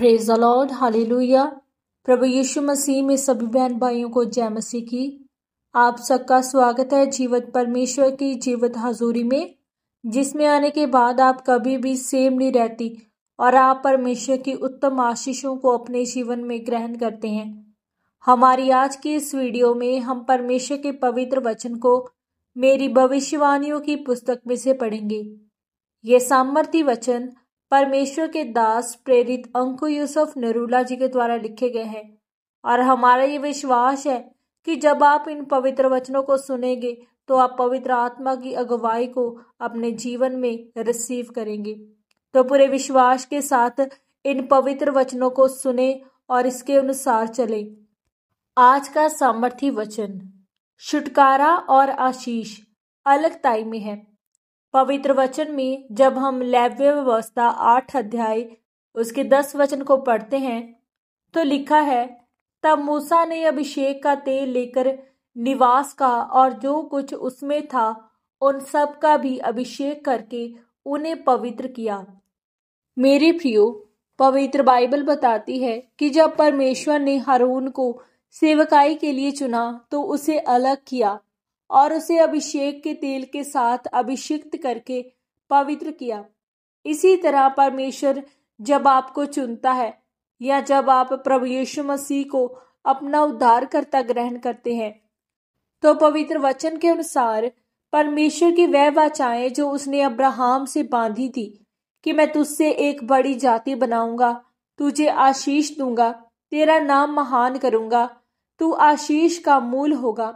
praise the lord लुया प्रभु यीशु मसीह में सभी बहन भाइयों को जय मसीह की आप सबका स्वागत है जीवत परमेश्वर की जीवत हजूरी में जिसमें आने के बाद आप कभी भी सेम नहीं रहती और आप परमेश्वर की उत्तम आशीषों को अपने जीवन में ग्रहण करते हैं हमारी आज की इस वीडियो में हम परमेश्वर के पवित्र वचन को मेरी भविष्यवाणियों की पुस्तक में से पढ़ेंगे ये सामर्थ्य वचन परमेश्वर के दास प्रेरित अंकु यूसुफ नरूला जी के द्वारा लिखे गए हैं और हमारा ये विश्वास है कि जब आप इन पवित्र वचनों को सुनेंगे तो आप पवित्र आत्मा की अगुवाई को अपने जीवन में रिसीव करेंगे तो पूरे विश्वास के साथ इन पवित्र वचनों को सुने और इसके अनुसार चले आज का सामर्थी वचन छुटकारा और आशीष अलग ताई में है पवित्र वचन में जब हम लैव्य व्यवस्था आठ अध्याय उसके दस वचन को पढ़ते हैं तो लिखा है तब मूसा ने अभिषेक का तेल लेकर निवास का और जो कुछ उसमें था उन सब का भी अभिषेक करके उन्हें पवित्र किया मेरे प्रियो पवित्र बाइबल बताती है कि जब परमेश्वर ने हारून को सेवकाई के लिए चुना तो उसे अलग किया और उसे अभिषेक के तेल के साथ अभिषिक्त करके पवित्र किया इसी तरह परमेश्वर जब आपको चुनता है या जब आप प्रभु यीशु मसीह को अपना उद्धार करता ग्रहण करते हैं तो पवित्र वचन के अनुसार परमेश्वर की वह वाचाएं जो उसने अब्राहम से बांधी थी कि मैं तुझसे एक बड़ी जाति बनाऊंगा तुझे आशीष दूंगा तेरा नाम महान करूंगा तू आशीष का मूल होगा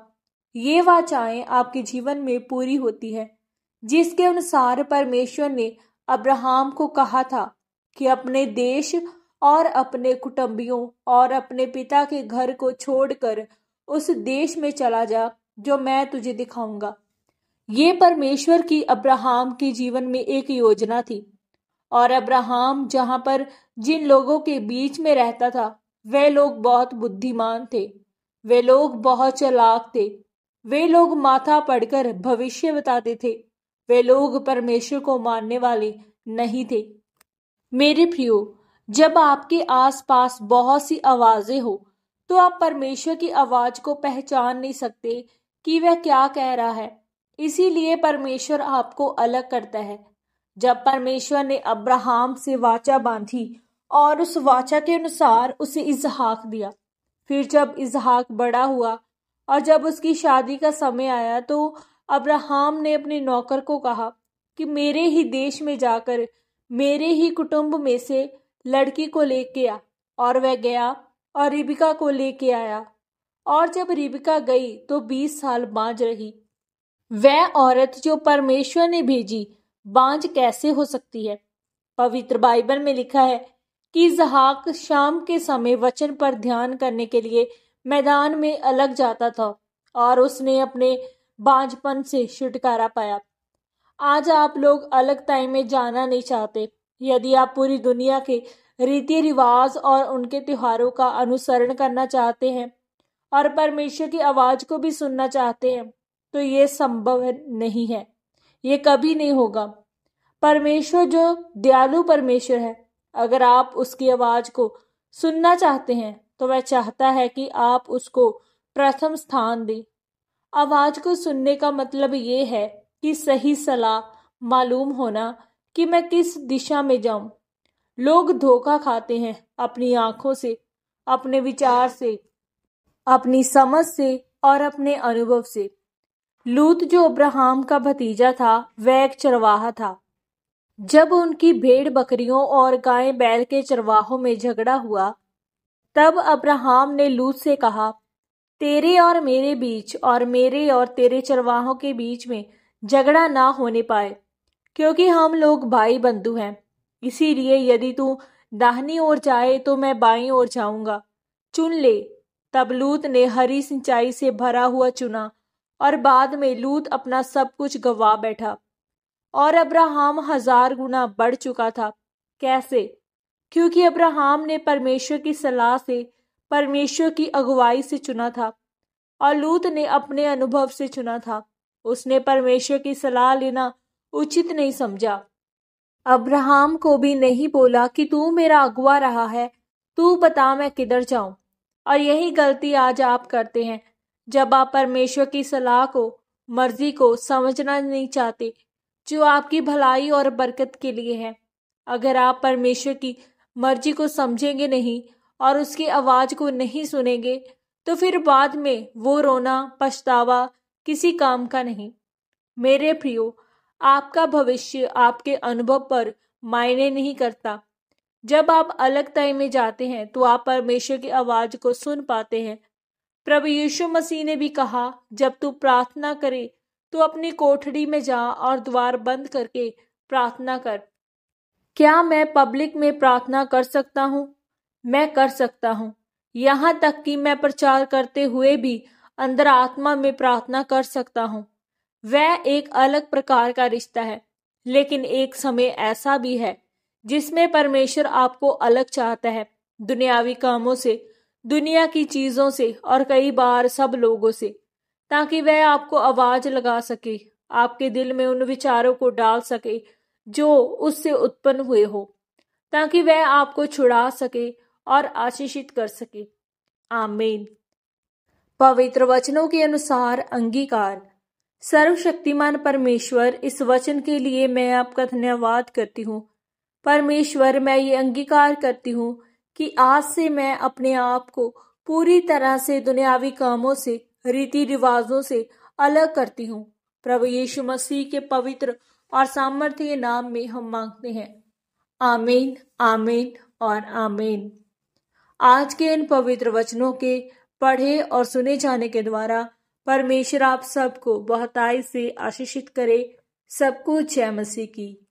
ये वाचाएं आपके जीवन में पूरी होती है जिसके अनुसार परमेश्वर ने अब्राहम को कहा था कि अपने देश और अपने कुटुंबियों और अपने पिता के घर को छोड़कर उस देश में चला जा जो मैं तुझे दिखाऊंगा ये परमेश्वर की अब्राहम के जीवन में एक योजना थी और अब्राहम जहां पर जिन लोगों के बीच में रहता था वे लोग बहुत बुद्धिमान थे वे लोग बहुत चलाक थे वे लोग माथा पढ़कर भविष्य बताते थे वे लोग परमेश्वर को मानने वाले नहीं थे मेरे प्रियो जब आपके आसपास बहुत सी आवाजें हो तो आप परमेश्वर की आवाज को पहचान नहीं सकते कि वह क्या कह रहा है इसीलिए परमेश्वर आपको अलग करता है जब परमेश्वर ने अब्राहम से वाचा बांधी और उस वाचा के अनुसार उसे इजहाक दिया फिर जब इजहाक बड़ा हुआ और जब उसकी शादी का समय आया तो अब्राहम ने अपने नौकर को कहा कि मेरे ही देश में जाकर मेरे ही कुटुंब में से लड़की को लेके आ और वह गया और रिबिका को लेके आया और जब रिबिका गई तो बीस साल बांझ रही वह औरत जो परमेश्वर ने भेजी बांझ कैसे हो सकती है पवित्र बाइबल में लिखा है कि जहाक शाम के समय वचन पर ध्यान करने के लिए मैदान में अलग जाता था और उसने अपने बांझपन से छुटकारा पाया आज आप लोग अलग टाइम में जाना नहीं चाहते यदि आप पूरी दुनिया के रीति रिवाज और उनके त्योहारों का अनुसरण करना चाहते हैं और परमेश्वर की आवाज को भी सुनना चाहते हैं तो ये संभव नहीं है ये कभी नहीं होगा परमेश्वर जो दयालु परमेश्वर है अगर आप उसकी आवाज को सुनना चाहते हैं तो वह चाहता है कि आप उसको प्रथम स्थान दें आवाज को सुनने का मतलब ये है कि सही सलाह मालूम होना कि मैं किस दिशा में जाऊं लोग धोखा खाते हैं अपनी आंखों से अपने विचार से अपनी समझ से और अपने अनुभव से लूत जो अब्राहम का भतीजा था वह एक चरवाहा था जब उनकी भेड़ बकरियों और गाय बैल के चरवाहों में झगड़ा हुआ तब अब्राहम ने लूत से कहा तेरे और मेरे बीच और मेरे और तेरे चरवाहों के बीच में झगड़ा ना होने पाए क्योंकि हम लोग भाई बंधु हैं इसीलिए यदि तू दाहिनी ओर जाए तो मैं बाई ओर जाऊंगा चुन ले तब लूत ने हरी सिंचाई से भरा हुआ चुना और बाद में लूत अपना सब कुछ गवा बैठा और अब्राहम हजार गुना बढ़ चुका था कैसे क्योंकि अब्राहम ने परमेश्वर की सलाह से परमेश्वर की अगुवाई से चुना था और लूत ने अपने अनुभव से चुना था उसने परमेश्वर की सलाह लेना उचित नहीं समझा अब्राहम को भी नहीं बोला कि तू मेरा अगुआ रहा है तू बता मैं किधर जाऊं और यही गलती आज आप करते हैं जब आप परमेश्वर की सलाह को मर्जी को समझना नहीं चाहते जो आपकी भलाई और बरकत के लिए है अगर आप परमेश्वर की मर्जी को समझेंगे नहीं और उसकी आवाज़ को नहीं सुनेंगे तो फिर बाद में वो रोना पछतावा किसी काम का नहीं मेरे प्रियो आपका भविष्य आपके अनुभव पर मायने नहीं करता जब आप अलग तय में जाते हैं तो आप परमेश्वर की आवाज़ को सुन पाते हैं प्रभु यीशु मसीह ने भी कहा जब तू प्रार्थना करे तो अपनी कोठड़ी में जा और द्वार बंद करके प्रार्थना कर क्या मैं पब्लिक में प्रार्थना कर सकता हूँ मैं कर सकता हूँ यहाँ तक कि मैं प्रचार करते हुए भी अंदर आत्मा में प्रार्थना कर सकता हूँ वह एक अलग प्रकार का रिश्ता है लेकिन एक समय ऐसा भी है जिसमें परमेश्वर आपको अलग चाहता है दुनियावी कामों से दुनिया की चीजों से और कई बार सब लोगों से ताकि वह आपको आवाज लगा सके आपके दिल में उन विचारों को डाल सके जो उससे उत्पन्न हुए हो ताकि वह आपको छुड़ा सके और आशीषित कर सके आमीन पवित्र वचनों के अनुसार अंगीकार सर्वशक्तिमान परमेश्वर इस वचन के लिए मैं आपका धन्यवाद करती हूँ परमेश्वर मैं ये अंगीकार करती हूँ कि आज से मैं अपने आप को पूरी तरह से दुनियावी कामों से रीति रिवाजों से अलग करती हूँ प्रभु यीशु मसीह के पवित्र और सामर्थ्य के नाम में हम मांगते हैं आमीन आमीन और आमीन आज के इन पवित्र वचनों के पढ़े और सुने जाने के द्वारा परमेश्वर आप सबको बहुताई से आशीषित करे सबको जय मसीह की